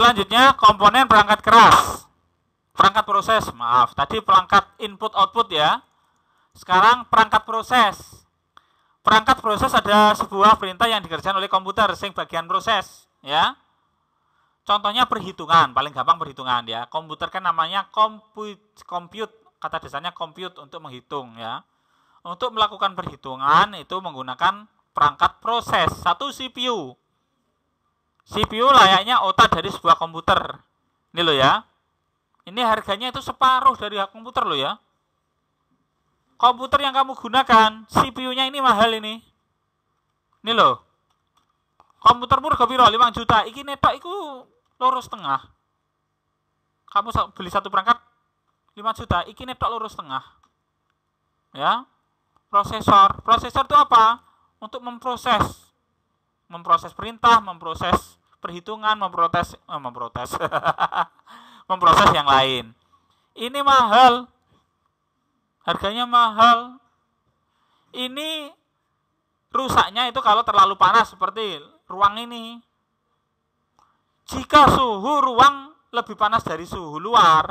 Selanjutnya komponen perangkat keras. Perangkat proses, maaf. Tadi perangkat input output ya. Sekarang perangkat proses. Perangkat proses ada sebuah perintah yang dikerjakan oleh komputer sing bagian proses, ya. Contohnya perhitungan, paling gampang perhitungan ya. Komputer kan namanya compute, compute kata dasarnya compute untuk menghitung ya. Untuk melakukan perhitungan itu menggunakan perangkat proses, satu CPU. CPU layaknya otak dari sebuah komputer. Ini loh ya. Ini harganya itu separuh dari komputer loh ya. Komputer yang kamu gunakan, CPU-nya ini mahal ini. Ini loh. Komputer murah piro 5 juta. Iki netok iku lurus setengah. Kamu beli satu perangkat 5 juta, iki netok lurus setengah. Ya. Prosesor. Prosesor itu apa? Untuk memproses memproses perintah, memproses perhitungan, memprotes, eh, memprotes, memproses yang lain. Ini mahal, harganya mahal. Ini rusaknya itu kalau terlalu panas seperti ruang ini. Jika suhu ruang lebih panas dari suhu luar,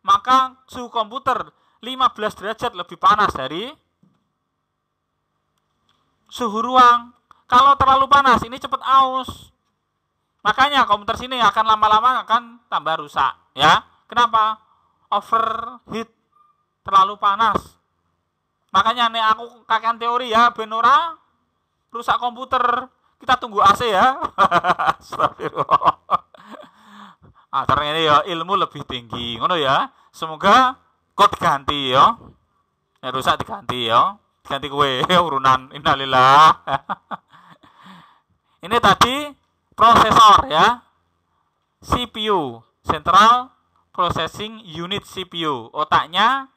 maka suhu komputer 15 derajat lebih panas dari suhu ruang. Kalau terlalu panas, ini cepat aus. Makanya komputer sini akan lama-lama akan tambah rusak, ya. Kenapa? Overheat, terlalu panas. Makanya nih aku kakek teori ya, benora rusak komputer. Kita tunggu AC ya. Astagfirullah. Nah, ini ya ilmu lebih tinggi, ngono ya. Semoga kok diganti ya. Ya rusak diganti ya. Diganti kue ya urunan innalillah. ini tadi prosesor ya. CPU, Central Processing Unit CPU. Otaknya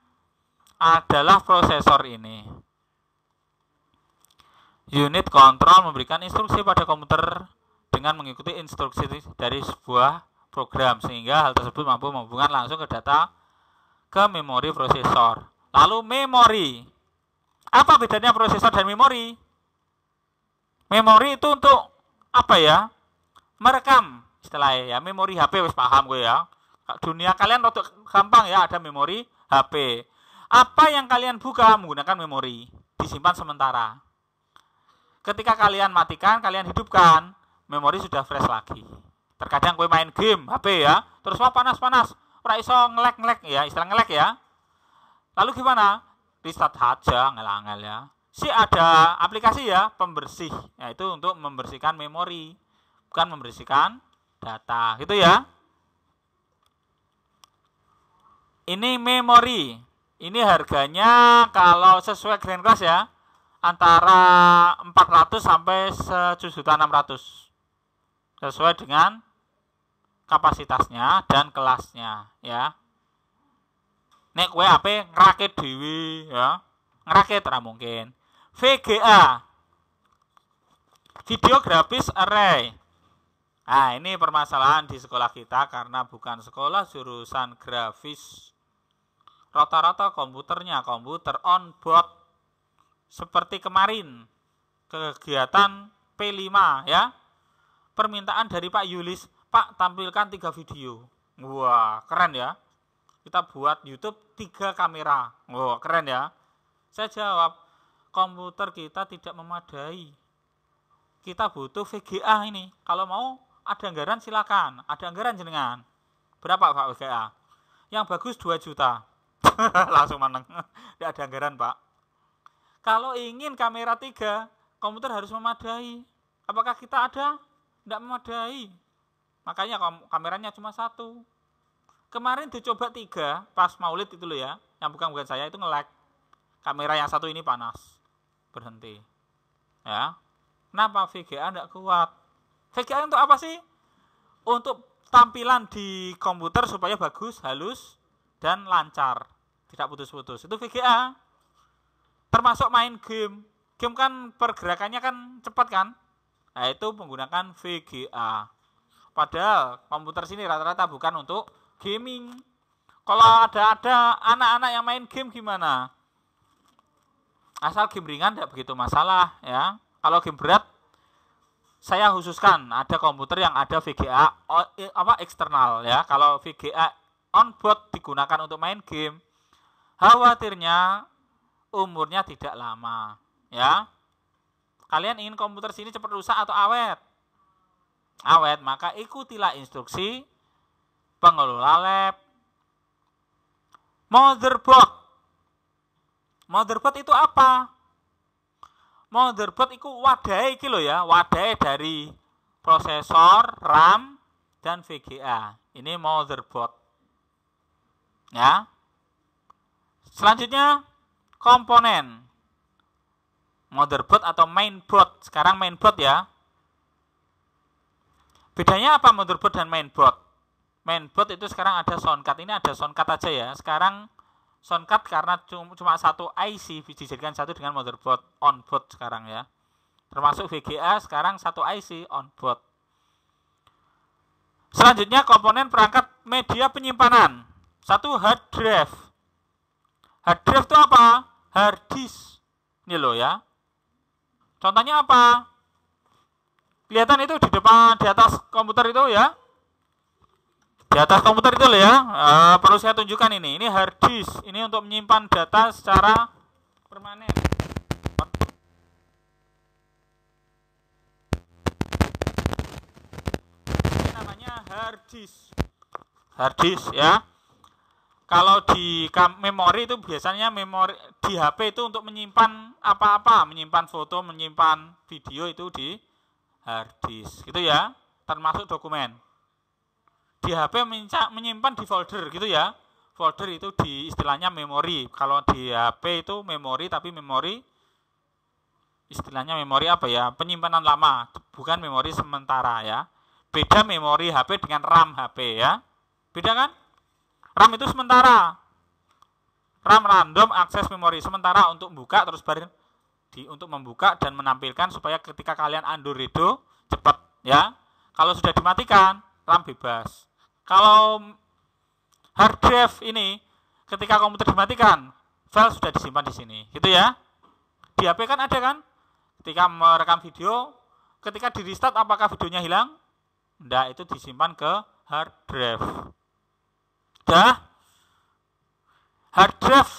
adalah prosesor ini. Unit kontrol memberikan instruksi pada komputer dengan mengikuti instruksi dari sebuah program sehingga hal tersebut mampu menghubungkan langsung ke data ke memori prosesor. Lalu memori. Apa bedanya prosesor dan memori? Memori itu untuk apa ya? merekam setelah ya memori HP wis paham gue ya dunia kalian rotok gampang ya ada memori HP apa yang kalian buka menggunakan memori disimpan sementara ketika kalian matikan kalian hidupkan memori sudah fresh lagi terkadang gue main game HP ya terus mau panas panas ora iso ngelek ngelek ya istilah ngelek ya lalu gimana restart aja ngelangel ya si ada aplikasi ya pembersih yaitu untuk membersihkan memori bukan membersihkan data gitu ya ini memori ini harganya kalau sesuai green class ya antara 400 sampai 1.600 sesuai dengan kapasitasnya dan kelasnya ya nek kue HP ngerakit dewi ya ngerakit mungkin VGA video grafis array Nah, ini permasalahan di sekolah kita karena bukan sekolah jurusan grafis. Rata-rata komputernya komputer on board seperti kemarin kegiatan P5 ya. Permintaan dari Pak Yulis, Pak tampilkan tiga video. Wah, keren ya. Kita buat YouTube tiga kamera. Wah, keren ya. Saya jawab, komputer kita tidak memadai. Kita butuh VGA ini. Kalau mau ada anggaran silakan, ada anggaran jenengan. Berapa Pak WKA Yang bagus 2 juta. Langsung maneng, Tidak ada anggaran Pak. Kalau ingin kamera 3, komputer harus memadai. Apakah kita ada? Tidak memadai. Makanya kameranya cuma satu. Kemarin dicoba tiga, pas maulid itu loh ya, yang bukan-bukan saya itu ngelag Kamera yang satu ini panas. Berhenti. Ya. Kenapa VGA tidak kuat? VGA untuk apa sih? Untuk tampilan di komputer supaya bagus, halus, dan lancar. Tidak putus-putus. Itu VGA. Termasuk main game. Game kan pergerakannya kan cepat kan? Nah, itu menggunakan VGA. Padahal komputer sini rata-rata bukan untuk gaming. Kalau ada-ada anak-anak yang main game gimana? Asal game ringan tidak begitu masalah ya. Kalau game berat saya khususkan ada komputer yang ada VGA oh, apa eksternal ya. Kalau VGA on board digunakan untuk main game, khawatirnya umurnya tidak lama ya. Kalian ingin komputer sini cepat rusak atau awet? Awet, maka ikutilah instruksi pengelola lab. Motherboard. Motherboard itu apa? motherboard itu wadah iki lo ya, wadah dari prosesor, RAM dan VGA. Ini motherboard. Ya. Selanjutnya komponen motherboard atau mainboard. Sekarang mainboard ya. Bedanya apa motherboard dan mainboard? Mainboard itu sekarang ada soundcard. Ini ada soundcard aja ya. Sekarang Soundcard karena cuma satu IC dijadikan satu dengan motherboard on board sekarang ya. Termasuk VGA sekarang satu IC on board. Selanjutnya komponen perangkat media penyimpanan. Satu hard drive. Hard drive itu apa? Hard disk. Ini loh ya. Contohnya apa? Kelihatan itu di depan di atas komputer itu ya di atas komputer itu loh ya uh, perlu saya tunjukkan ini ini hard disk ini untuk menyimpan data secara permanen ini namanya hard disk hard disk ya kalau di memori itu biasanya memori di HP itu untuk menyimpan apa-apa menyimpan foto menyimpan video itu di hard disk gitu ya termasuk dokumen di HP menyimpan di folder gitu ya folder itu di istilahnya memori kalau di HP itu memori tapi memori istilahnya memori apa ya penyimpanan lama bukan memori sementara ya beda memori HP dengan RAM HP ya beda kan RAM itu sementara RAM random akses memori sementara untuk buka terus baru di untuk membuka dan menampilkan supaya ketika kalian undo redo cepat ya kalau sudah dimatikan RAM bebas kalau hard drive ini ketika komputer dimatikan, file sudah disimpan di sini, gitu ya. Di HP kan ada kan? Ketika merekam video, ketika di restart apakah videonya hilang? enggak itu disimpan ke hard drive. Dah. Hard drive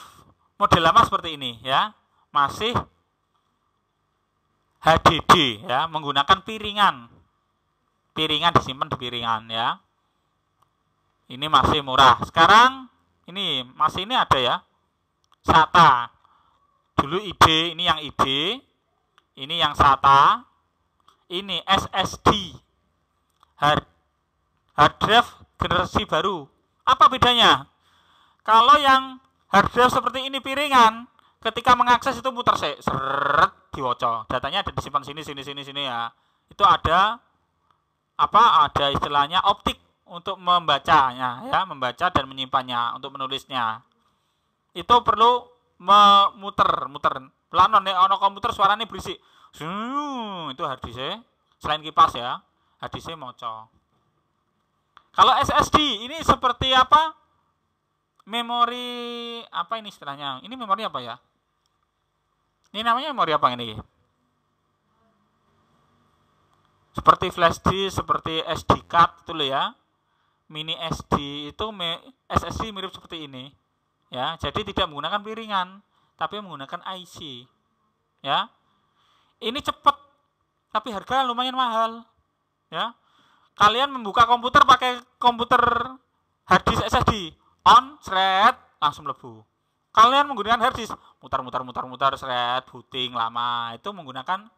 model lama seperti ini ya, masih HDD ya, menggunakan piringan. Piringan disimpan di piringan ya. Ini masih murah. Sekarang ini masih ini ada ya. SATA. Dulu IB, ini yang IB. Ini yang SATA. Ini SSD. Hard, hard drive generasi baru. Apa bedanya? Kalau yang hard drive seperti ini piringan, ketika mengakses itu muter se seret diwoco. Datanya ada disimpan sini sini sini sini ya. Itu ada apa ada istilahnya optik untuk membacanya ya membaca dan menyimpannya untuk menulisnya itu perlu memuter muter pelanon nih ono komputer suaranya berisik Zuu, itu harddisk e. selain kipas ya harddisk e moco kalau SSD ini seperti apa memori apa ini istilahnya ini memori apa ya ini namanya memori apa ini seperti flash disk, seperti SD card itu loh ya mini SD itu SSD mirip seperti ini ya jadi tidak menggunakan piringan tapi menggunakan IC ya ini cepat tapi harga lumayan mahal ya kalian membuka komputer pakai komputer hard SSD on shred langsung lebu kalian menggunakan hard mutar mutar mutar mutar shred booting lama itu menggunakan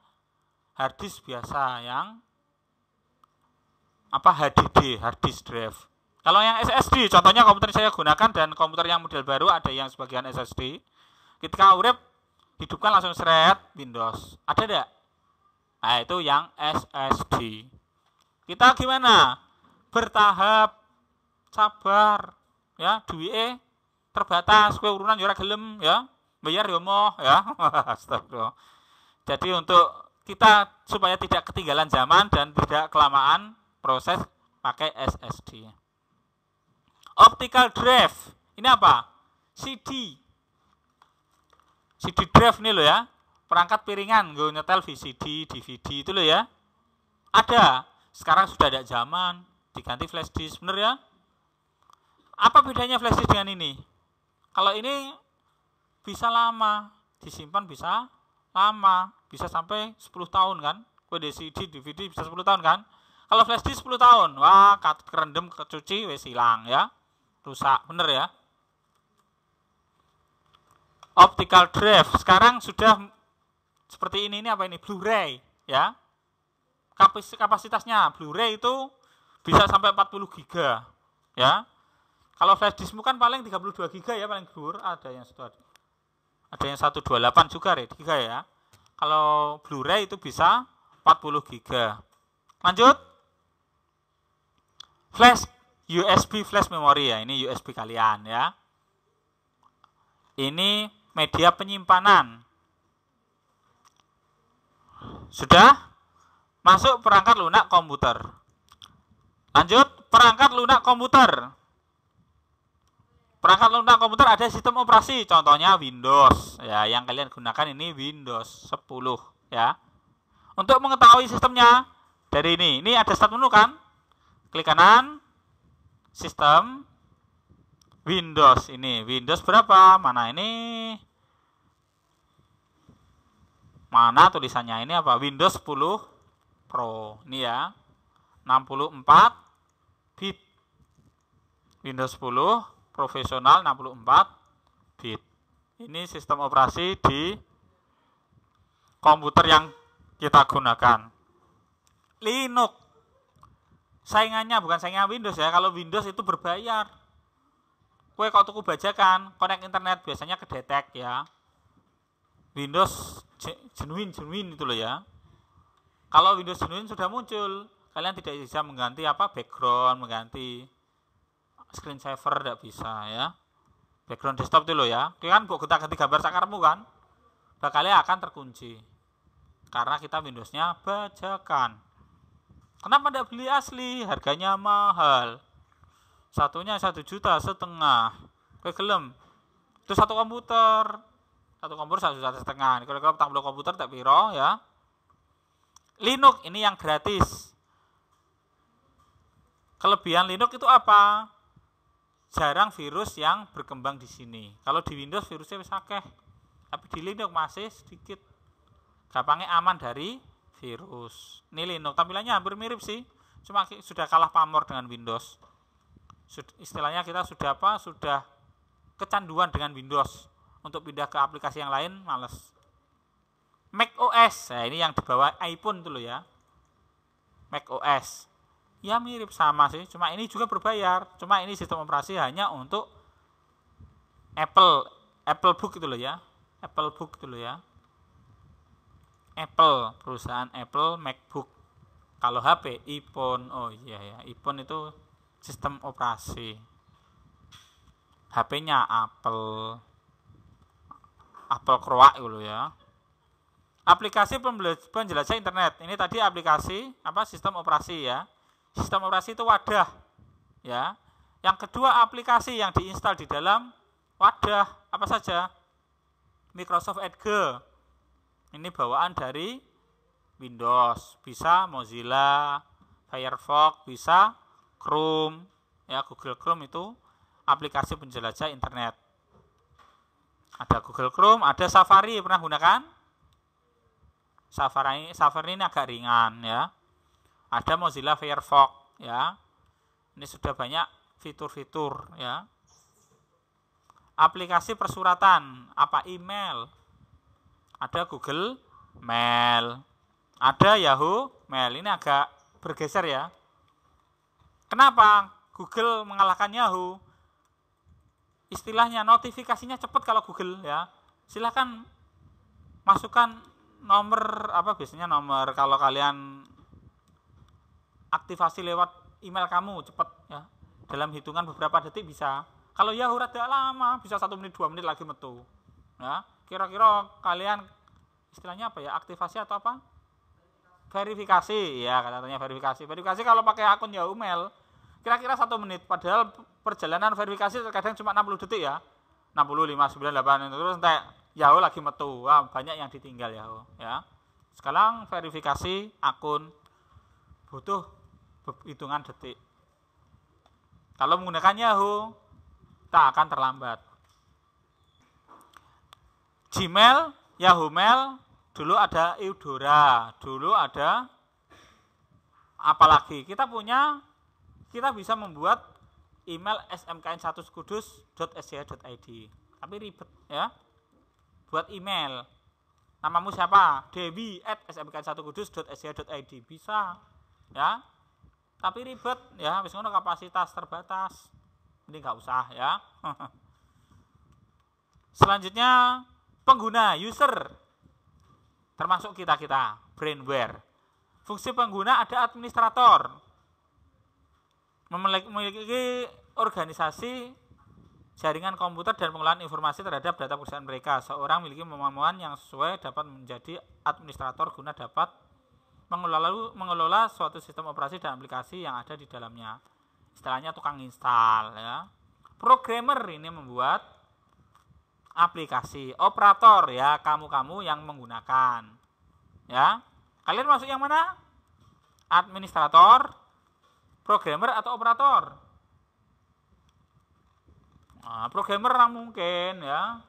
hard biasa yang apa HDD hard disk drive kalau yang SSD, contohnya komputer saya gunakan dan komputer yang model baru ada yang sebagian SSD. Ketika urip, hidupkan langsung seret Windows. Ada tidak? Nah, itu yang SSD. Kita gimana? Bertahap, sabar, ya, duwe terbatas, kue urunan yura ya gelem, ya, bayar yomo, ya, ya. astagfirullah. Jadi untuk kita supaya tidak ketinggalan zaman dan tidak kelamaan, proses pakai SSD. Optical drive. Ini apa? CD. CD drive ini loh ya. Perangkat piringan gue nyetel VCD, DVD itu loh ya. Ada. Sekarang sudah ada zaman diganti flash disk, bener ya? Apa bedanya flash disk dengan ini? Kalau ini bisa lama, disimpan bisa lama, bisa sampai 10 tahun kan? Gue di CD, DVD bisa 10 tahun kan? Kalau flash disk 10 tahun, wah kerendam kecuci wes hilang ya. Rusak, bener ya. Optical drive sekarang sudah seperti ini ini apa ini? Blu-ray ya. Kapasitasnya Blu-ray itu bisa sampai 40 giga ya. Kalau flash diskmu kan paling 32 giga ya paling dur, ada yang satu ada yang 128 juga red giga ya. Kalau Blu-ray itu bisa 40 giga. Lanjut flash USB flash memory ya, ini USB kalian ya. Ini media penyimpanan. Sudah? Masuk perangkat lunak komputer. Lanjut, perangkat lunak komputer. Perangkat lunak komputer ada sistem operasi, contohnya Windows. Ya, yang kalian gunakan ini Windows 10 ya. Untuk mengetahui sistemnya dari ini, ini ada start menu kan? klik kanan sistem Windows ini Windows berapa mana ini mana tulisannya ini apa Windows 10 Pro ini ya 64 bit Windows 10 profesional 64 bit ini sistem operasi di komputer yang kita gunakan Linux saingannya bukan saingan Windows ya kalau Windows itu berbayar kue kau tuku bajakan konek internet biasanya kedetek ya Windows jenuin jenuin itu loh ya kalau Windows jenuin sudah muncul kalian tidak bisa mengganti apa background mengganti screen saver tidak bisa ya background desktop itu loh ya kalian kan buat kita ganti gambar sakarmu kan bakalnya akan terkunci karena kita Windowsnya bajakan Kenapa tidak beli asli? Harganya mahal. Satunya satu juta setengah. Kegelem. Itu satu komputer. Satu komputer satu juta setengah. Kalau kamu tak komputer tak piro ya. Linux ini yang gratis. Kelebihan Linux itu apa? Jarang virus yang berkembang di sini. Kalau di Windows virusnya bisa keh, tapi di Linux masih sedikit. Gampangnya aman dari virus. Ini Linux, tampilannya hampir mirip sih. Cuma sudah kalah pamor dengan Windows. Istilahnya kita sudah apa? Sudah kecanduan dengan Windows. Untuk pindah ke aplikasi yang lain males. Mac OS. Nah, ini yang dibawa iPhone dulu ya. Mac OS. Ya mirip sama sih, cuma ini juga berbayar. Cuma ini sistem operasi hanya untuk Apple Apple Book itu loh ya. Apple Book itu loh ya. Apple, perusahaan Apple MacBook. Kalau HP iPhone. Oh iya ya, iPhone itu sistem operasi. HP-nya Apple. Apple Kroak dulu ya. Aplikasi penjelajah internet. Ini tadi aplikasi apa sistem operasi ya. Sistem operasi itu wadah ya. Yang kedua aplikasi yang diinstal di dalam wadah apa saja? Microsoft Edge, ini bawaan dari Windows, bisa Mozilla, Firefox, bisa Chrome, ya Google Chrome itu aplikasi penjelajah internet. Ada Google Chrome, ada Safari pernah gunakan? Safari Safari ini agak ringan ya. Ada Mozilla Firefox ya. Ini sudah banyak fitur-fitur ya. Aplikasi persuratan, apa email, ada Google Mail, ada Yahoo Mail. Ini agak bergeser ya. Kenapa Google mengalahkan Yahoo? Istilahnya notifikasinya cepat kalau Google ya. Silahkan masukkan nomor apa biasanya nomor kalau kalian aktivasi lewat email kamu cepat ya dalam hitungan beberapa detik bisa kalau Yahoo rada lama bisa satu menit dua menit lagi metu ya kira-kira kalian istilahnya apa ya aktivasi atau apa verifikasi ya katanya verifikasi verifikasi kalau pakai akun Yahoo Mail kira-kira satu menit padahal perjalanan verifikasi terkadang cuma 60 detik ya 60 5 9 8 terus entah, Yahoo lagi metu Wah, banyak yang ditinggal Yahoo ya sekarang verifikasi akun butuh hitungan detik kalau menggunakan Yahoo tak akan terlambat Gmail, Yahoo Mail, dulu ada Eudora, dulu ada apalagi kita punya kita bisa membuat email smkn1kudus.sca.id tapi ribet ya buat email namamu siapa dewi at smkn1kudus.sca.id bisa ya tapi ribet ya habis ngono kapasitas terbatas ini nggak usah ya selanjutnya pengguna, user, termasuk kita-kita, brainware. Fungsi pengguna ada administrator, memiliki organisasi jaringan komputer dan pengelolaan informasi terhadap data perusahaan mereka. Seorang memiliki kemampuan yang sesuai dapat menjadi administrator guna dapat mengelola, mengelola suatu sistem operasi dan aplikasi yang ada di dalamnya. Istilahnya tukang install ya. Programmer ini membuat aplikasi. Operator ya, kamu-kamu yang menggunakan. Ya. Kalian masuk yang mana? Administrator, programmer atau operator? Nah, programmer mungkin ya.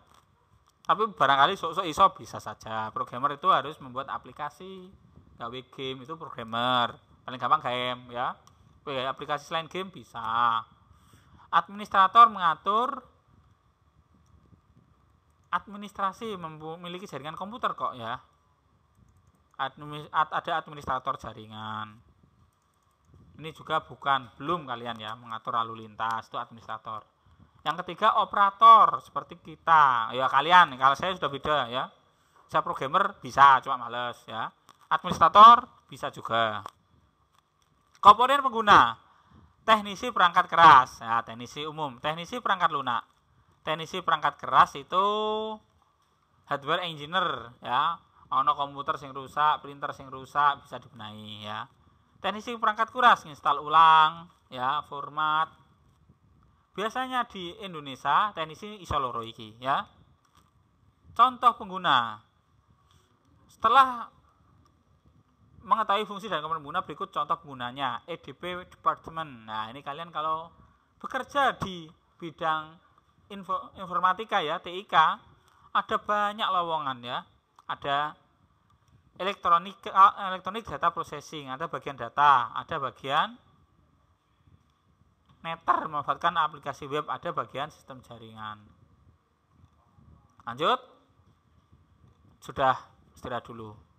Tapi barangkali sok-sok iso bisa saja. Programmer itu harus membuat aplikasi. Gawe game itu programmer. Paling gampang game ya. Aplikasi selain game bisa. Administrator mengatur administrasi memiliki jaringan komputer kok ya Admi ada administrator jaringan ini juga bukan belum kalian ya mengatur lalu lintas itu administrator yang ketiga operator seperti kita ya kalian kalau saya sudah beda ya saya programmer bisa cuma males ya administrator bisa juga komponen pengguna teknisi perangkat keras ya teknisi umum teknisi perangkat lunak teknisi perangkat keras itu hardware engineer ya ono komputer sing rusak printer sing rusak bisa dibenahi ya teknisi perangkat keras install ulang ya format biasanya di Indonesia teknisi iso loro iki ya contoh pengguna setelah mengetahui fungsi dan komponen pengguna berikut contoh penggunanya EDP department. Nah, ini kalian kalau bekerja di bidang info, informatika ya, TIK, ada banyak lowongan ya. Ada elektronik eh, elektronik data processing, ada bagian data, ada bagian meter memanfaatkan aplikasi web, ada bagian sistem jaringan. Lanjut. Sudah istirahat dulu.